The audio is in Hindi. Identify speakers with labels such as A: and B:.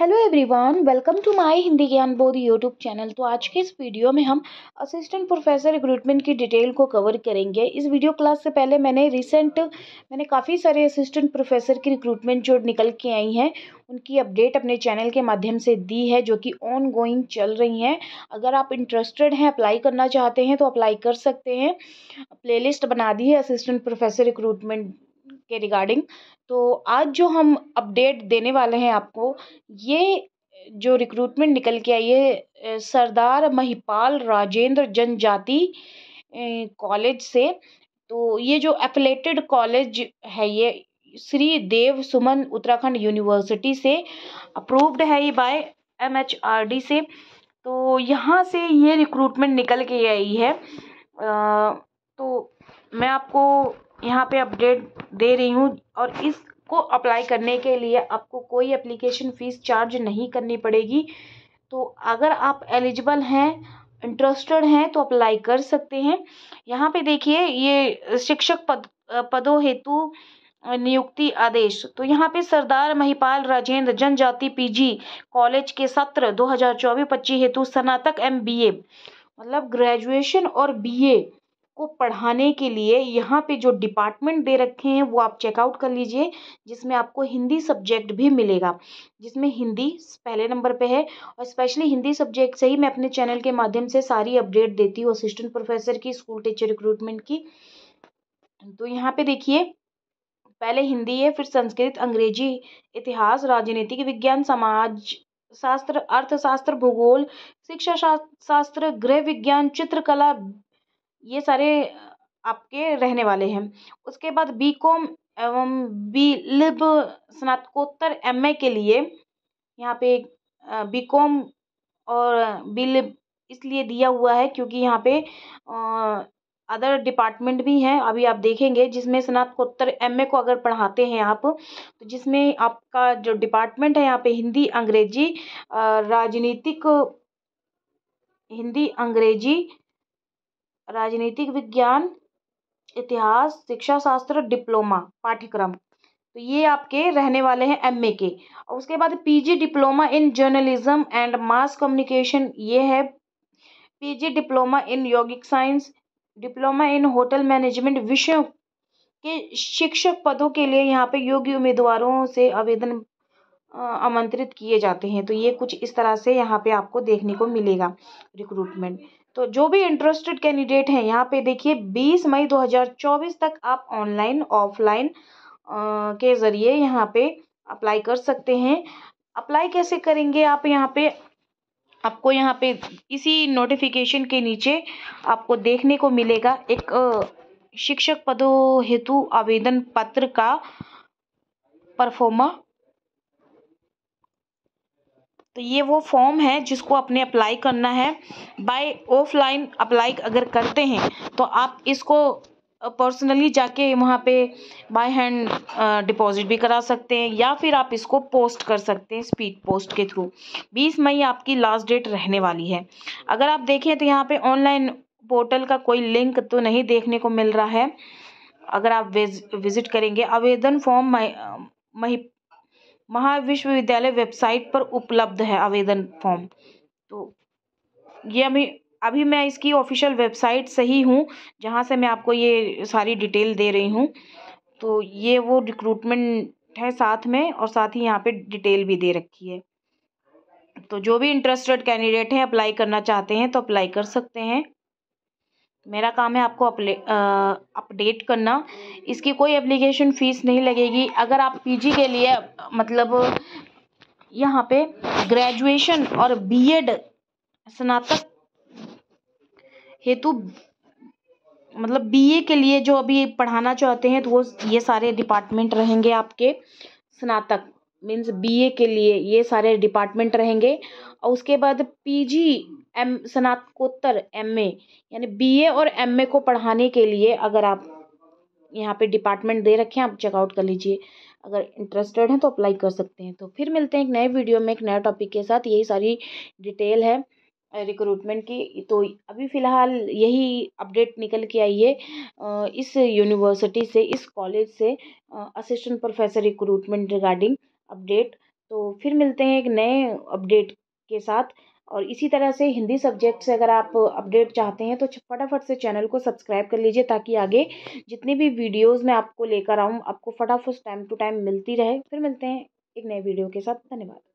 A: hello everyone welcome to my Hindi Gyan Bodh YouTube channel तो आज के इस वीडियो में हम असिस्टेंट प्रोफेसर रिक्रूटमेंट की डिटेल को कवर करेंगे इस वीडियो क्लास से पहले मैंने रिसेंट मैंने काफ़ी सारे असिस्टेंट प्रोफेसर की रिक्रूटमेंट जो निकल के आई हैं उनकी अपडेट अपने चैनल के माध्यम से दी है जो कि ऑन गोइंग चल रही हैं अगर आप इंटरेस्टेड हैं अप्लाई करना चाहते हैं तो अप्लाई कर सकते हैं प्ले बना दी है असिस्टेंट प्रोफेसर रिक्रूटमेंट के रिगार्डिंग तो आज जो हम अपडेट देने वाले हैं आपको ये जो रिक्रूटमेंट निकल के आई है सरदार महिपाल राजेंद्र जनजाति कॉलेज से तो ये जो एफिलेटेड कॉलेज है ये श्री देव सुमन उत्तराखंड यूनिवर्सिटी से अप्रूव्ड है ये बाय एमएचआरडी से तो यहाँ से ये रिक्रूटमेंट निकल के आई है आ, तो मैं आपको यहाँ पे अपडेट दे रही हूँ और इसको अप्लाई करने के लिए आपको कोई एप्लीकेशन फ़ीस चार्ज नहीं करनी पड़ेगी तो अगर आप एलिजिबल हैं इंटरेस्टेड हैं तो अप्लाई कर सकते हैं यहाँ पे देखिए ये शिक्षक पद पदों हेतु नियुक्ति आदेश तो यहाँ पे सरदार महिपाल राजेंद्र जनजाति पीजी कॉलेज के सत्र 2024-25 हेतु स्नातक एमबीए मतलब ग्रेजुएशन और बीए को पढ़ाने के लिए यहाँ पे जो डिपार्टमेंट दे रखे हैं वो आप चेकआउट कर लीजिए जिसमें आपको हिंदी सब्जेक्ट भी मिलेगा जिसमें हिंदी पहले नंबर पे है और स्पेशली हिंदी सब्जेक्ट से ही मैं अपने चैनल के माध्यम से सारी अपडेट देती हूँ असिस्टेंट प्रोफेसर की स्कूल टीचर रिक्रूटमेंट की तो यहाँ पर देखिए पहले हिंदी है फिर संस्कृत अंग्रेजी इतिहास राजनीतिक विज्ञान समाज शास्त्र अर्थशास्त्र भूगोल शिक्षा शास्त्र गृह विज्ञान चित्रकला ये सारे आपके रहने वाले हैं उसके बाद बी कॉम एवं बी लिब स्नातकोत्तर एम ए के लिए यहाँ पे बी कॉम और बी लिब इसलिए दिया हुआ है क्योंकि यहाँ पे अदर डिपार्टमेंट भी हैं अभी आप देखेंगे जिसमें स्नातकोत्तर एम को अगर पढ़ाते हैं आप तो जिसमें आपका जो डिपार्टमेंट है यहाँ पे हिंदी अंग्रेजी राजनीतिक हिंदी अंग्रेजी राजनीतिक विज्ञान इतिहास शिक्षा शास्त्र डिप्लोमा पाठ्यक्रम तो ये आपके रहने वाले हैं एमए के और उसके बाद PG diploma in journalism and mass communication ये है पीजी डिप्लोमा इन यौगिक science diploma in hotel management विषयों के शिक्षक पदों के लिए यहाँ पे योग्य उम्मीदवारों से आवेदन आमंत्रित किए जाते हैं तो ये कुछ इस तरह से यहाँ पे आपको देखने को मिलेगा रिक्रूटमेंट तो जो भी इंटरेस्टेड कैंडिडेट हैं यहाँ पे देखिए 20 मई 2024 तक आप ऑनलाइन ऑफलाइन के ज़रिए यहाँ पे अप्लाई कर सकते हैं अप्लाई कैसे करेंगे आप यहाँ पे आपको यहाँ पे इसी नोटिफिकेशन के नीचे आपको देखने को मिलेगा एक शिक्षक पदों हेतु आवेदन पत्र का परफॉर्मा तो ये वो फॉर्म है जिसको अपने अप्लाई करना है बाय ऑफलाइन अप्लाई अगर करते हैं तो आप इसको पर्सनली जाके वहाँ पे बाय हैंड डिपॉजिट भी करा सकते हैं या फिर आप इसको पोस्ट कर सकते हैं स्पीड पोस्ट के थ्रू 20 मई आपकी लास्ट डेट रहने वाली है अगर आप देखें तो यहाँ पे ऑनलाइन पोर्टल का कोई लिंक तो नहीं देखने को मिल रहा है अगर आप विज, विज़िट करेंगे आवेदन फॉर्म मही महाविश्वविद्यालय वेबसाइट पर उपलब्ध है आवेदन फॉर्म तो ये अभी अभी मैं इसकी ऑफिशियल वेबसाइट से ही हूँ जहाँ से मैं आपको ये सारी डिटेल दे रही हूँ तो ये वो रिक्रूटमेंट है साथ में और साथ ही यहाँ पे डिटेल भी दे रखी है तो जो भी इंटरेस्टेड कैंडिडेट हैं अप्लाई करना चाहते हैं तो अप्लाई कर सकते हैं मेरा काम है आपको अपले अपडेट करना इसकी कोई एप्लीकेशन फ़ीस नहीं लगेगी अगर आप पीजी के लिए मतलब यहाँ पे ग्रेजुएशन और बीएड स्नातक हेतु मतलब बीए के लिए जो अभी पढ़ाना चाहते हैं तो वो ये सारे डिपार्टमेंट रहेंगे आपके स्नातक मीन्स बी ए के लिए ये सारे डिपार्टमेंट रहेंगे और उसके बाद पी जी एम स्नातकोत्तर एम ए यानी बी ए और एम ए को पढ़ाने के लिए अगर आप यहाँ पे डिपार्टमेंट दे रखे हैं आप चेकआउट कर लीजिए अगर इंटरेस्टेड हैं तो अप्लाई कर सकते हैं तो फिर मिलते हैं एक नए वीडियो में एक नया टॉपिक के साथ यही सारी डिटेल है रिक्रूटमेंट की तो अभी फ़िलहाल यही अपडेट निकल के आई है इस यूनिवर्सिटी से इस कॉलेज से assistant professor recruitment regarding update तो फिर मिलते हैं एक नए अपडेट के साथ और इसी तरह से हिंदी सब्जेक्ट से अगर आप अपडेट चाहते हैं तो फटाफट से चैनल को सब्सक्राइब कर लीजिए ताकि आगे जितने भी वीडियोस मैं आपको लेकर आऊँ आपको फटाफट टाइम टू टाइम मिलती रहे फिर मिलते हैं एक नए वीडियो के साथ धन्यवाद